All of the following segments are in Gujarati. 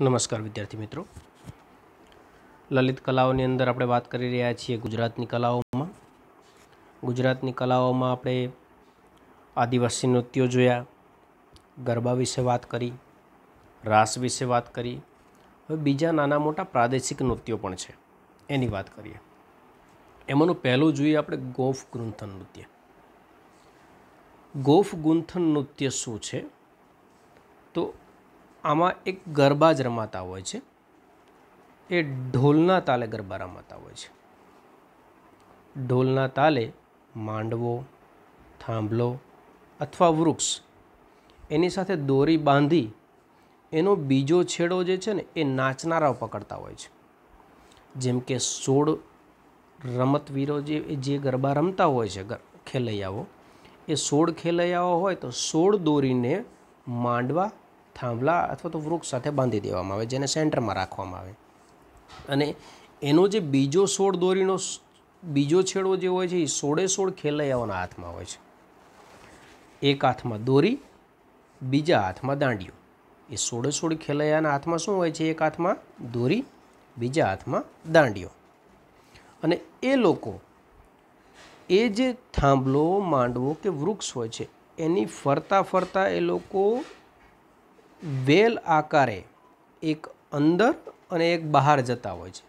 નમસ્કાર વિદ્યાર્થી મિત્રો લલિત કલાઓની અંદર આપણે વાત કરી રહ્યા છીએ ગુજરાતની કલાઓમાં ગુજરાતની કલાઓમાં આપણે આદિવાસી નૃત્યો જોયા ગરબા વિશે વાત કરી રાસ વિશે વાત કરી હવે બીજા નાના મોટા પ્રાદેશિક નૃત્યો પણ છે એની વાત કરીએ એમાંનું પહેલું જોઈએ આપણે ગોફ ગૃંથન નૃત્ય ગોફ ગુંથન નૃત્ય શું છે તો આમાં એક ગરબા જ રમાતા હોય છે એ ઢોલના તાલે ગરબા રમાતા હોય છે ઢોલના તાલે માંડવો થાંભલો અથવા વૃક્ષ એની સાથે દોરી બાંધી એનો બીજો છેડો જે છે ને એ નાચનારાઓ પકડતા હોય છે જેમ કે સોળ રમતવીરો જે જે ગરબા રમતા હોય છે ખેલૈયાઓ એ સોળ ખેલૈયાઓ હોય તો સોળ દોરીને માંડવા થાંભલા અથવા તો વૃક્ષ સાથે બાંધી દેવામાં આવે જેને સેન્ટરમાં રાખવામાં આવે અને એનો જે બીજો સોળ દોરીનો બીજો છેડો જે હોય છે એ સોળે સોળ ખેલૈયાઓના હાથમાં હોય છે એક હાથમાં દોરી બીજા હાથમાં દાંડિયો એ સોળે સોળ ખેલૈયાના હાથમાં શું હોય છે એક હાથમાં દોરી બીજા હાથમાં દાંડિયો અને એ લોકો એ જે થાંભલો માંડવો કે વૃક્ષ હોય છે એની ફરતા ફરતા એ લોકો વેલ આકારે એક અંદર અને એક બહાર જતા હોય છે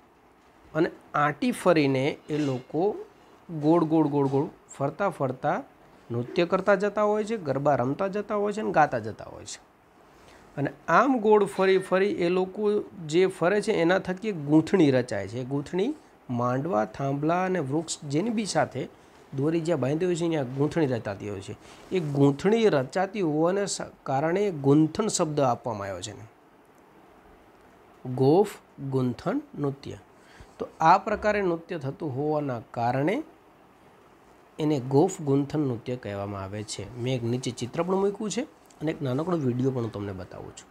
અને આંટી ફરીને એ લોકો ગોળ ગોળ ગોળ ગોળ ફરતા ફરતા નૃત્ય કરતા જતા હોય છે ગરબા રમતા જતા હોય છે અને ગાતા જતા હોય છે અને આમ ગોળ ફરી ફરી એ લોકો જે ફરે છે એના થકી ગૂંથણી રચાય છે ગૂંથણી માંડવા થાંભલા અને વૃક્ષ જેની બી સાથે દોરી જ્યાં બાંધી હોય છે ત્યાં ગૂંથણી રચાતી હોય છે એ ગૂંથણી રચાતી હોવાને કારણે ગૂંથણ શબ્દ આપવામાં આવ્યો છે ગોફ ગૂંથણ નૃત્ય તો આ પ્રકારે નૃત્ય થતું હોવાના કારણે એને ગોફ ગૂંથણ નૃત્ય કહેવામાં આવે છે મેં એક નીચે ચિત્ર પણ મૂક્યું છે અને એક નાનકડો વિડીયો પણ હું તમને બતાવું છું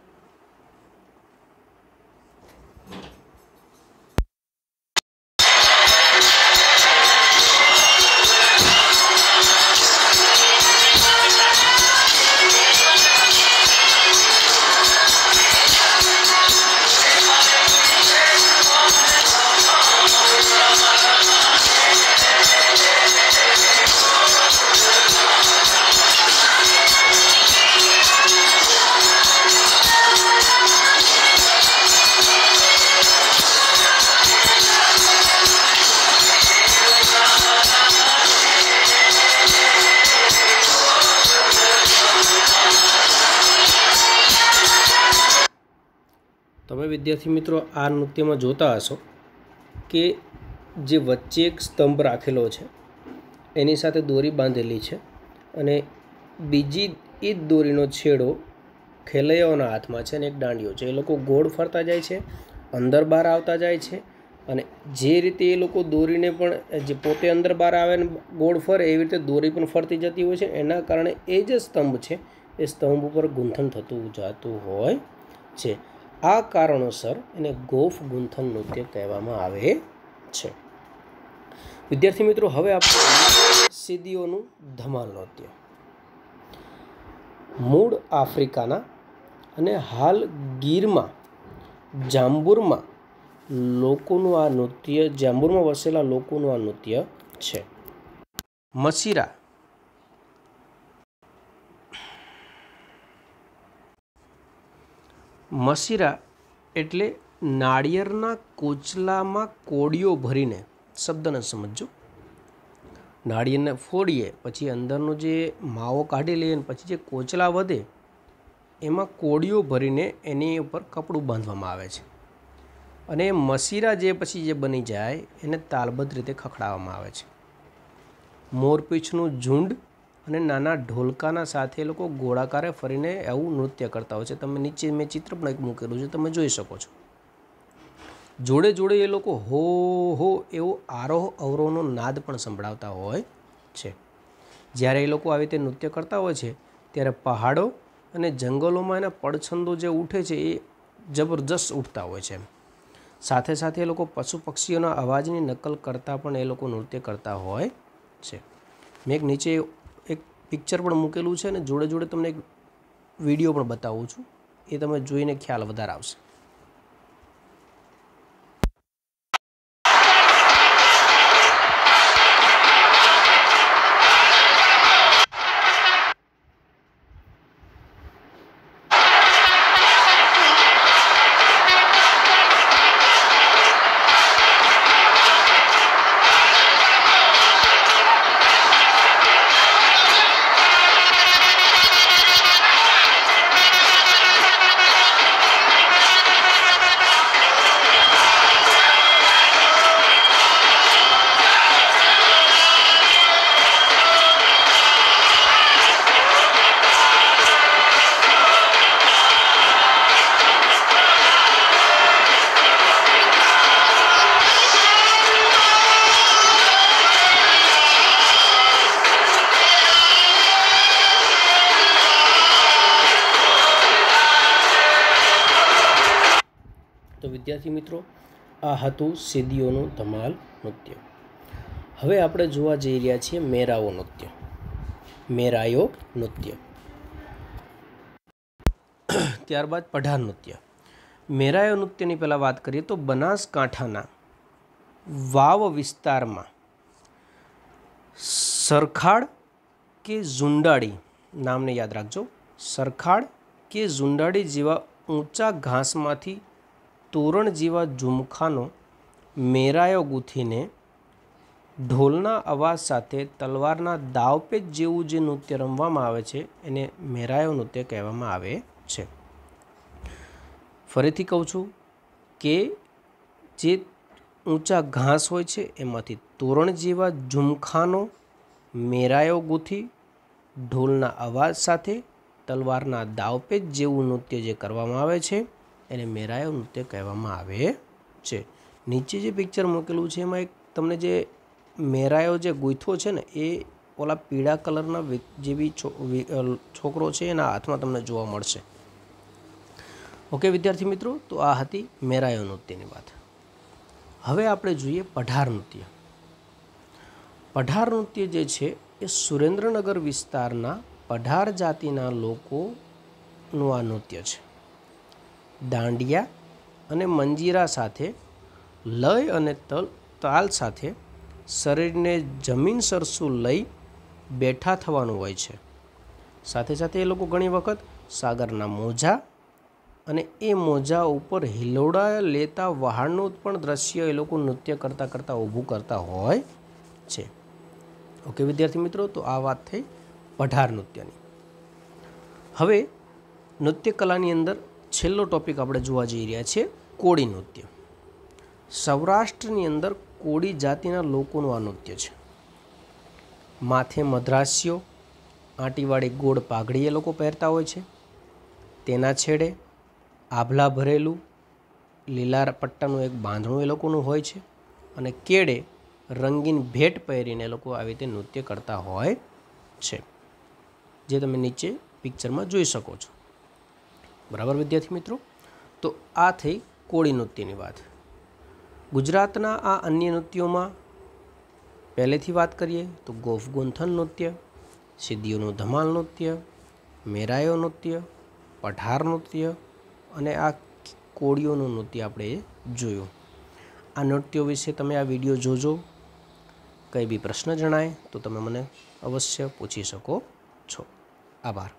વિદ્યાર્થી મિત્રો આ નૃત્યમાં જોતા હશો કે જે વચ્ચે એક સ્તંભ રાખેલો છે એની સાથે દોરી બાંધેલી છે અને બીજી એ જ દોરીનો છેડો ખેલૈયાઓના હાથમાં છે અને એક દાંડિયો છે એ લોકો ગોળ ફરતા જાય છે અંદર બહાર આવતા જાય છે અને જે રીતે એ લોકો દોરીને પણ જે પોતે અંદર બહાર આવે ને ગોળ ફરે એવી રીતે દોરી પણ ફરતી જતી હોય છે એના કારણે એ જે સ્તંભ છે એ સ્તંભ ઉપર ગૂંથન થતું જાતું હોય છે આ કારણોસર એને ગોફ ગુંથન નૃત્ય કહેવામાં આવે છે વિદ્યાર્થી મિત્રો હવે આપણે સિદ્ધિઓનું ધમાલ નૃત્ય મૂળ આફ્રિકાના અને હાલ ગીરમાં જાંબુરમાં લોકોનું આ નૃત્ય જાંબુરમાં વસેલા લોકોનું આ નૃત્ય છે મસીરા મસીરા એટલે નાળિયેરના કોચલામાં કોળીઓ ભરીને શબ્દને સમજો નાળિયેરને ફોડીએ પછી અંદરનો જે માવો કાઢી લઈએ પછી જે કોચલા વધે એમાં કોળીઓ ભરીને એની ઉપર કપડું બાંધવામાં આવે છે અને મસીરા જે પછી જે બની જાય એને તાલબદ્ધ રીતે ખખડાવવામાં આવે છે મોરપીંછનું ઝુંડ અને નાના ઢોલકાના સાથે એ લોકો ગોળાકારે ફરીને આવું નૃત્ય કરતા હોય છે તમે નીચે મેં ચિત્ર પણ એક મૂકેલું છે તમે જોઈ શકો છો જોડે જોડે એ લોકો હો હો એવો આરોહ અવરોહનો નાદ પણ સંભળાવતા હોય છે જ્યારે એ લોકો આવી રીતે નૃત્ય કરતા હોય છે ત્યારે પહાડો અને જંગલોમાં એના પડછંદો જે ઉઠે છે એ જબરજસ્ત ઉઠતા હોય છે સાથે સાથે એ લોકો પશુ પક્ષીઓના અવાજની નકલ કરતાં પણ એ લોકો નૃત્ય કરતા હોય છે મેં એક નીચે પિક્ચર પણ મૂકેલું છે અને જોડે જોડે તમને એક વિડીયો પણ બતાવું છું એ તમે જોઈને ખ્યાલ વધારે આવશે વિદ્યાર્થી મિત્રો આ હતું સિદ્ધિઓનું ધમાલ નૃત્ય હવે આપણે જોવા જઈ રહ્યા છીએ મેરાઓ નૃત્ય મેરાયો નૃત્ય ત્યારબાદ પઢાર નૃત્ય મેરાયો નૃત્યની પહેલાં વાત કરીએ તો બનાસકાંઠાના વાવ વિસ્તારમાં સરખાડ કે ઝુંડાળી નામને યાદ રાખજો સરખાડ કે ઝુંડાળી જેવા ઊંચા ઘાસમાંથી તોરણ જેવા ઝુમખાનો મેરાયો ગૂંથીને ઢોલના અવાજ સાથે તલવારના દાવપેચ જેવું જે નૃત્ય રમવામાં આવે છે એને મેરાયો નૃત્ય કહેવામાં આવે છે ફરીથી કહું છું કે જે ઊંચા ઘાસ હોય છે એમાંથી તોરણ જેવા ઝુમખાનો મેરાયો ગૂંથી ઢોલના અવાજ સાથે તલવારના દાવપેચ જેવું નૃત્ય જે કરવામાં આવે છે એને મેરાયો નૃત્ય કહેવામાં આવે છે નીચે જે પિક્ચર મૂકેલું છે એમાં એક તમને જે મેરાયો જે ગૂંથો છે ને એ ઓલા પીળા કલરના જે બી છોકરો છે એના હાથમાં તમને જોવા મળશે ઓકે વિદ્યાર્થી મિત્રો તો આ હતી મેરાયો નૃત્યની વાત હવે આપણે જોઈએ પઢાર નૃત્ય પઢાર નૃત્ય જે છે એ સુરેન્દ્રનગર વિસ્તારના પઢાર જાતિના લોકોનું આ નૃત્ય છે દાંડિયા અને મંજીરા સાથે લય અને તલ તાલ સાથે શરીરને જમીન સરસું લઈ બેઠા થવાનું હોય છે સાથે સાથે એ લોકો ઘણી વખત સાગરના મોજા અને એ મોજા ઉપર હિલોડા લેતા વહાણનું પણ દ્રશ્ય એ લોકો નૃત્ય કરતાં કરતાં ઊભું કરતા હોય છે ઓકે વિદ્યાર્થી મિત્રો તો આ વાત થઈ પઢાર નૃત્યની હવે નૃત્ય કલાની અંદર છેલ્લો ટોપિક આપણે જોવા જઈ રહ્યા છીએ કોળી નૃત્ય સૌરાષ્ટ્રની અંદર કોળી જાતિના લોકોનું આ નૃત્ય છે માથે મદ્રાસીઓ આંટીવાળી ગોળ પાઘડી એ લોકો પહેરતા હોય છે તેના છેડે આભલા ભરેલું લીલા પટ્ટાનું એક બાંધણું એ લોકોનું હોય છે અને કેળે રંગીન ભેટ પહેરીને એ લોકો આવી રીતે નૃત્ય કરતા હોય છે જે તમે નીચે પિક્ચરમાં જોઈ શકો છો બરાબર વિદ્યાર્થી મિત્રો તો આ થઈ કોળી નૃત્યની વાત ગુજરાતના આ અન્ય નૃત્યોમાં પહેલેથી વાત કરીએ તો ગોફ ગોંથન નૃત્ય સિદ્ધિઓનું ધમાલ નૃત્ય મેરાયો નૃત્ય પઠાર નૃત્ય અને આ કોળીઓનું નૃત્ય આપણે જોયું આ નૃત્યો વિશે તમે આ વિડીયો જોજો કંઈ બી પ્રશ્ન જણાય તો તમે મને અવશ્ય પૂછી શકો છો આભાર